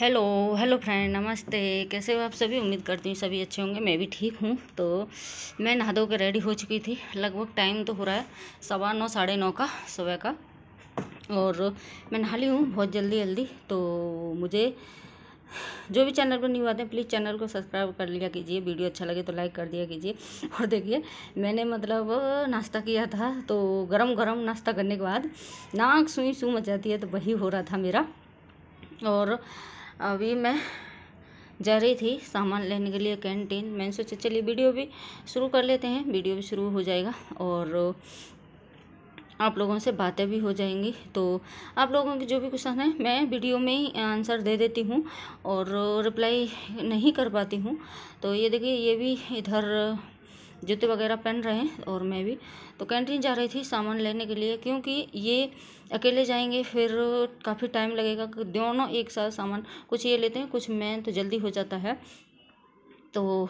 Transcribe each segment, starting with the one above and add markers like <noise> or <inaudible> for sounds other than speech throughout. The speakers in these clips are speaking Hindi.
हेलो हेलो फ्रेंड नमस्ते कैसे हो आप सभी उम्मीद करती हूँ सभी अच्छे होंगे मैं भी ठीक हूँ तो मैं नहा धो के रेडी हो चुकी थी लगभग टाइम तो हो रहा है सवा नौ साढ़े नौ का सुबह का और मैं नहा ली हूँ बहुत जल्दी जल्दी तो मुझे जो भी चैनल पर न्यू आते हैं प्लीज़ चैनल को सब्सक्राइब कर लिया कीजिए वीडियो अच्छा लगे तो लाइक कर दिया कीजिए और देखिए मैंने मतलब नाश्ता किया था तो गरम गरम नाश्ता करने के बाद नाक सुई सू मचाती है तो वही हो रहा था मेरा और अभी मैं जा रही थी सामान लेने के लिए कैंटीन मैंने सोचा चलिए वीडियो भी शुरू कर लेते हैं वीडियो भी शुरू हो जाएगा और आप लोगों से बातें भी हो जाएंगी तो आप लोगों के जो भी क्वेश्चन है मैं वीडियो में ही आंसर दे देती हूँ और रिप्लाई नहीं कर पाती हूँ तो ये देखिए ये भी इधर जूते वगैरह पहन रहे हैं और मैं भी तो कैंटीन जा रही थी सामान लेने के लिए क्योंकि ये अकेले जाएंगे फिर काफ़ी टाइम लगेगा दोनों एक साथ सामान कुछ ये लेते हैं कुछ मैं तो जल्दी हो जाता है तो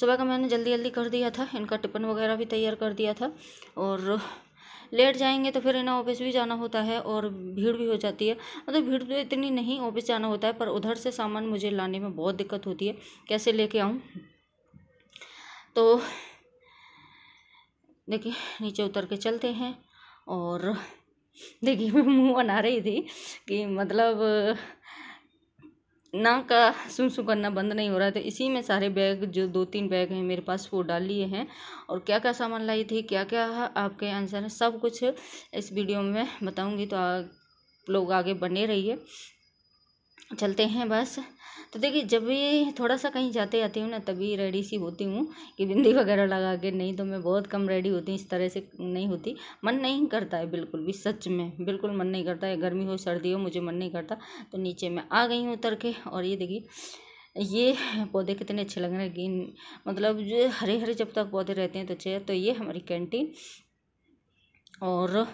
सुबह का मैंने जल्दी जल्दी कर दिया था इनका टिफिन वगैरह भी तैयार कर दिया था और लेट जाएंगे तो फिर इन्हें ऑफिस भी जाना होता है और भीड़ भी हो जाती है मतलब तो भीड़ तो इतनी नहीं ऑफिस जाना होता है पर उधर से सामान मुझे लाने में बहुत दिक्कत होती है कैसे लेके आऊँ तो देखिए नीचे उतर के चलते हैं और देखिए मैं मुँह बना रही थी कि मतलब नाक का सुन सुन करना बंद नहीं हो रहा था इसी में सारे बैग जो दो तीन बैग हैं मेरे पास वो डाल लिए हैं और क्या क्या सामान लाई थी क्या क्या आपके आंसर है सब कुछ इस वीडियो में बताऊंगी तो आप लोग आगे बने रहिए चलते हैं बस तो देखिए जब भी थोड़ा सा कहीं जाते आती हूँ ना तभी रेडी सी होती हूँ कि बिंदी वगैरह लगा के नहीं तो मैं बहुत कम रेडी होती इस तरह से नहीं होती मन नहीं करता है बिल्कुल भी सच में बिल्कुल मन नहीं करता है गर्मी हो सर्दी हो मुझे मन नहीं करता तो नीचे मैं आ गई हूँ उतर के और ये देखिए ये पौधे कितने अच्छे लग रहे हैं मतलब जो हरे हरे जब तक पौधे रहते हैं तो अच्छे तो ये हमारी कैंटीन और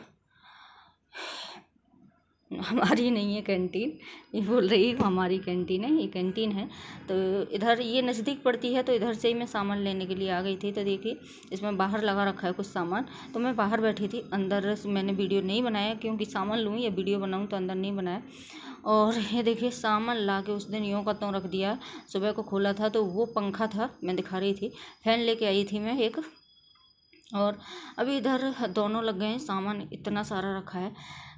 हमारी नहीं है कैंटीन ये बोल रही है हमारी कैंटीन है ये कैंटीन है तो इधर ये नज़दीक पड़ती है तो इधर से ही मैं सामान लेने के लिए आ गई थी तो देखिए इसमें बाहर लगा रखा है कुछ सामान तो मैं बाहर बैठी थी अंदर मैंने वीडियो नहीं बनाया क्योंकि सामान लूँ या वीडियो बनाऊँ तो अंदर नहीं बनाया और ये देखिए सामान ला के उस दिन यूँ का तो रख दिया सुबह को खोला था तो वो पंखा था मैं दिखा रही थी फैन ले आई थी मैं एक और अभी इधर दोनों लग गए हैं सामान इतना सारा रखा है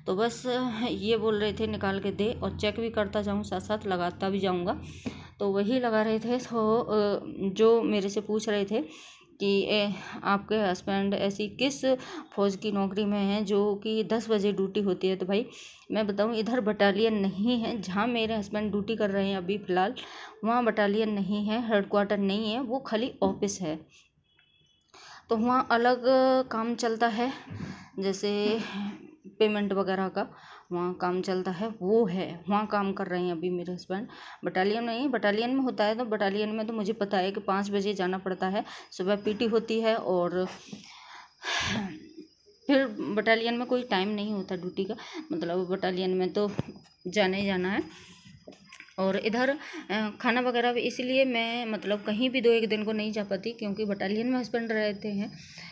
तो बस ये बोल रहे थे निकाल के दे और चेक भी करता जाऊँ साथ साथ लगाता भी जाऊँगा तो वही लगा रहे थे तो जो मेरे से पूछ रहे थे कि ए, आपके हस्बैंड ऐसी किस फौज की नौकरी में हैं जो कि दस बजे ड्यूटी होती है तो भाई मैं बताऊं इधर बटालियन नहीं है जहां मेरे हस्बैंड ड्यूटी कर रहे हैं अभी फ़िलहाल वहां बटालियन नहीं है हेड क्वार्टर नहीं है वो खाली ऑफिस है तो वहाँ अलग काम चलता है जैसे पेमेंट वगैरह का वहाँ काम चलता है वो है वहाँ काम कर रहे हैं अभी मेरे हस्बैंड बटालियन में ही बटालियन में होता है तो बटालियन में तो मुझे पता है कि पाँच बजे जाना पड़ता है सुबह पीटी होती है और फिर बटालियन में कोई टाइम नहीं होता ड्यूटी का मतलब बटालियन में तो जाना ही जाना है और इधर खाना वगैरह भी इसलिए मैं मतलब कहीं भी दो एक दिन को नहीं जा पाती क्योंकि बटालियन में हस्बैंड रहते हैं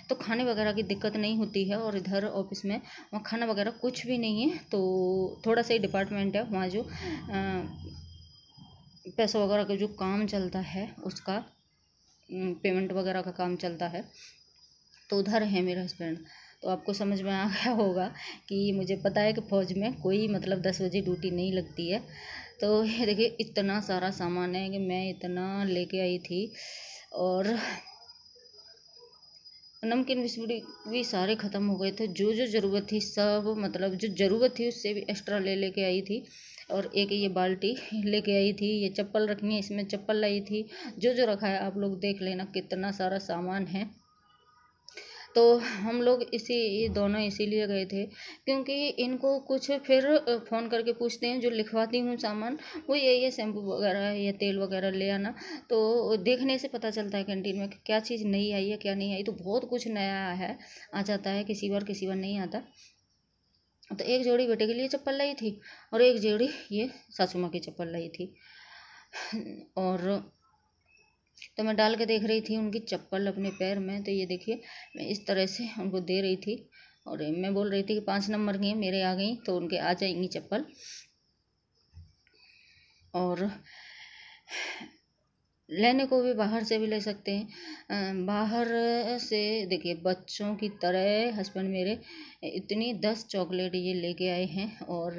तो खाने वगैरह की दिक्कत नहीं होती है और इधर ऑफिस में वहाँ खाना वगैरह कुछ भी नहीं है तो थोड़ा सा ही डिपार्टमेंट है वहाँ जो पैसा वगैरह का जो काम चलता है उसका पेमेंट वगैरह का काम चलता है तो उधर है मेरे हस्बैंड तो आपको समझ में आ गया होगा कि मुझे पता है कि फ़ौज में कोई मतलब दस बजे ड्यूटी नहीं लगती है तो देखिए इतना सारा सामान है कि मैं इतना लेके आई थी और नमकीन बिस्कुट भी सारे ख़त्म हो गए थे तो जो जो ज़रूरत थी सब मतलब जो ज़रूरत थी उससे भी एक्स्ट्रा ले लेके आई थी और एक ये बाल्टी लेके आई थी ये चप्पल रखनी है इसमें चप्पल लाई थी जो जो रखा है आप लोग देख लेना कितना सारा सामान है तो हम लोग इसी ये दोनों इसीलिए गए थे क्योंकि इनको कुछ फिर फ़ोन करके पूछते हैं जो लिखवाती हूँ सामान वो ये ये शैम्पू वगैरह ये तेल वगैरह ले आना तो देखने से पता चलता है कैंटीन में क्या चीज़ नई आई है क्या नहीं आई तो बहुत कुछ नया है आ जाता है किसी बार किसी बार नहीं आता तो एक जोड़ी बेटे के लिए चप्पल लाई थी और एक जोड़ी ये सासू माँ की चप्पल लाई थी और तो मैं डाल के देख रही थी उनकी चप्पल अपने पैर में तो ये देखिए मैं इस तरह से उनको दे रही थी और मैं बोल रही थी कि पाँच नंबर की मेरे आ गई तो उनके आ जाएंगी चप्पल और लेने को भी बाहर से भी ले सकते हैं बाहर से देखिए बच्चों की तरह हस्बैंड मेरे इतनी दस चॉकलेट ये लेके आए हैं और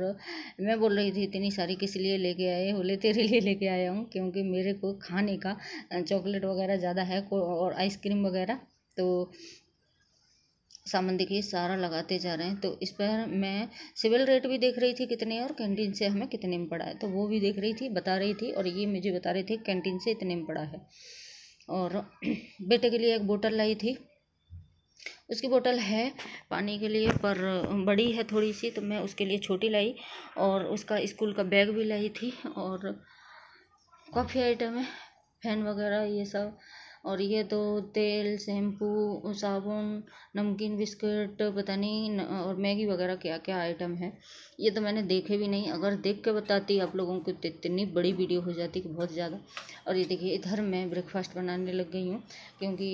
मैं बोल रही थी इतनी सारी किस लिए लेके आए बोले तेरे लिए लेके आया हूँ क्योंकि मेरे को खाने का चॉकलेट वगैरह ज़्यादा है और आइसक्रीम वगैरह तो सामान देखिए सारा लगाते जा रहे हैं तो इस पर मैं सिविल रेट भी देख रही थी कितने और कैंटीन से हमें कितने में पड़ा है तो वो भी देख रही थी बता रही थी और ये मुझे बता रही थी कैंटीन से इतने में पड़ा है और <clears throat> बेटे के लिए एक बोतल लाई थी उसकी बोतल है पानी के लिए पर बड़ी है थोड़ी सी तो मैं उसके लिए छोटी लाई और उसका स्कूल का बैग भी लाई थी और काफ़ी आइटम है फैन वगैरह ये सब और ये तो तेल शैम्पू साबुन नमकीन बिस्किट पता नहीं और मैगी वगैरह क्या क्या आइटम है ये तो मैंने देखे भी नहीं अगर देख के बताती आप लोगों को तो इतनी बड़ी वीडियो हो जाती कि बहुत ज़्यादा और ये देखिए इधर मैं ब्रेकफास्ट बनाने लग गई हूँ क्योंकि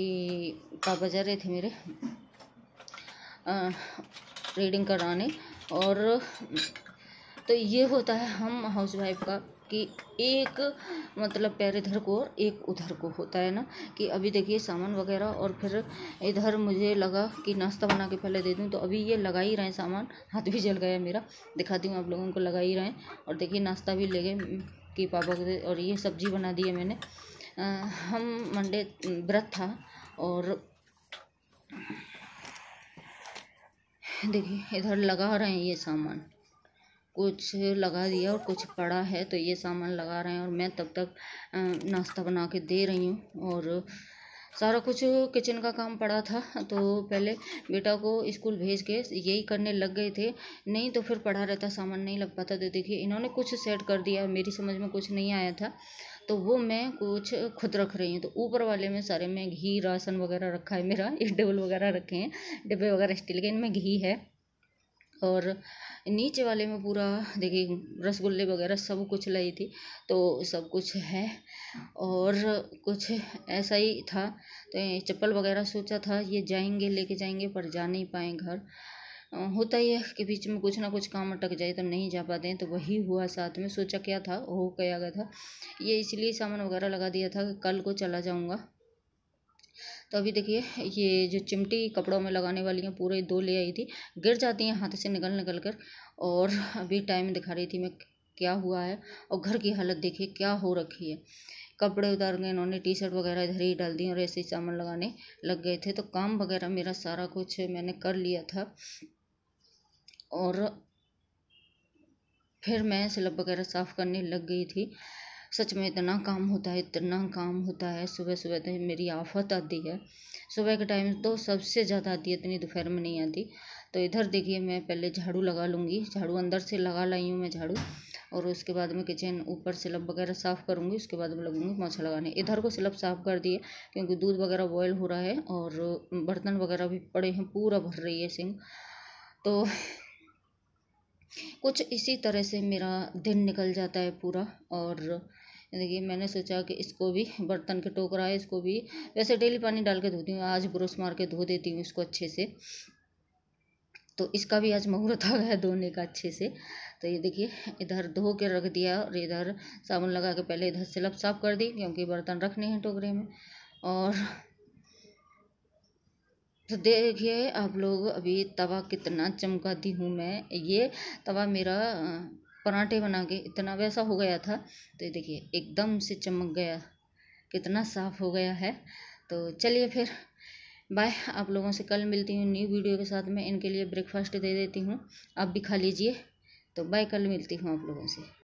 पापा जा रहे थे मेरे रीडिंग कराने और तो ये होता है हम हाउस वाइफ का कि एक मतलब पैर इधर को और एक उधर को होता है ना कि अभी देखिए सामान वगैरह और फिर इधर मुझे लगा कि नाश्ता बना के पहले दे दूँ तो अभी ये लगा ही रहे सामान हाथ भी जल गया मेरा दिखाती हूँ आप लोगों को लगा ही रहे हैं और देखिए नाश्ता भी ले गए कि पापा को और ये सब्जी बना दी है मैंने आ, हम मंडे व्रत था और देखिए इधर लगा रहे हैं ये सामान कुछ लगा दिया और कुछ पड़ा है तो ये सामान लगा रहे हैं और मैं तब तक नाश्ता बना के दे रही हूँ और सारा कुछ किचन का काम पड़ा था तो पहले बेटा को स्कूल भेज के यही करने लग गए थे नहीं तो फिर पढ़ा रहता सामान नहीं लग पाता तो देखिए इन्होंने कुछ सेट कर दिया मेरी समझ में कुछ नहीं आया था तो वो मैं कुछ खुद रख रही हूँ तो ऊपर वाले में सारे में घी राशन वगैरह रखा है मेरा <laughs> ये डबल वगैरह रखे हैं डिब्बे वगैरह स्टील के इनमें घी है और नीचे वाले में पूरा देखिए रसगुल्ले वगैरह सब कुछ लाई थी तो सब कुछ है और कुछ ऐसा ही था तो चप्पल वगैरह सोचा था ये जाएंगे लेके जाएंगे पर जा नहीं पाए घर होता ही है कि बीच में कुछ ना कुछ काम अटक जाए तब तो नहीं जा पाते हैं तो वही हुआ साथ में सोचा क्या था हो गया था ये इसलिए सामान वगैरह लगा दिया था कि कल को चला जाऊँगा तो अभी देखिए ये जो चिमटी कपड़ों में लगाने वाली हैं पूरे दो ले आई थी गिर जाती हैं हाथ से निकल निकल कर और अभी टाइम दिखा रही थी मैं क्या हुआ है और घर की हालत देखिए क्या हो रखी है कपड़े उतार गए इन्होंने टी शर्ट वगैरह इधर ही डाल दी और ऐसे ही सामान लगाने लग गए थे तो काम वगैरह मेरा सारा कुछ मैंने कर लिया था और फिर मैं स्लब वगैरह साफ़ करने लग गई थी सच में इतना काम होता है इतना काम होता है सुबह सुबह तो मेरी आफत आती है सुबह के टाइम तो सबसे ज़्यादा आती है इतनी दोपहर में नहीं आती तो इधर देखिए मैं पहले झाड़ू लगा लूँगी झाड़ू अंदर से लगा लाई हूँ मैं झाड़ू और उसके बाद में किचन ऊपर सिलप वगैरह साफ़ करूँगी उसके बाद में लगूँगी मोछा लगाने इधर को सिलप साफ़ कर दिए क्योंकि दूध वगैरह बॉयल हो रहा है और बर्तन वगैरह भी पड़े हैं पूरा भर रही है सिंह तो कुछ इसी तरह से मेरा दिन निकल जाता है पूरा और देखिए मैंने सोचा कि इसको भी बर्तन के टोकरा है इसको भी वैसे डेली पानी डाल के धोती हूँ आज ब्रश मार के धो देती हूँ इसको अच्छे से तो इसका भी आज मुहूर्त <laughs> आ गया धोने का अच्छे से तो ये देखिए इधर धो के रख दिया और इधर साबुन लगा के पहले इधर सिलप साफ कर दी क्योंकि बर्तन रखने हैं टोकरे में और तो देखिए आप लोग अभी तवा कितना चमकाती हूँ मैं ये तवा मेरा पराठे बना के इतना वैसा हो गया था तो ये देखिए एकदम से चमक गया कितना साफ हो गया है तो चलिए फिर बाय आप लोगों से कल मिलती हूँ न्यू वीडियो के साथ मैं इनके लिए ब्रेकफास्ट दे देती हूँ आप भी खा लीजिए तो बाय कल मिलती हूँ आप लोगों से